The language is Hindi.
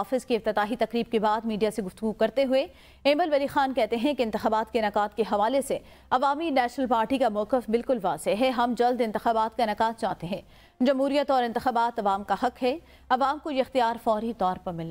ऑफिस की अफ्ताही तकरीब के बाद मीडिया से गुफ्तु करते हुए एमल वली खान कहते हैं कि इंतबात के इनका के हवाले से अवामी नेशनल पार्टी का मौक़ बिल्कुल वाज है हम जल्द इंतबात का इनका चाहते हैं जमहूरियत और इंतबात अवाम का हक है अवाम को यह अख्तियार फौरी तौर पर मिलना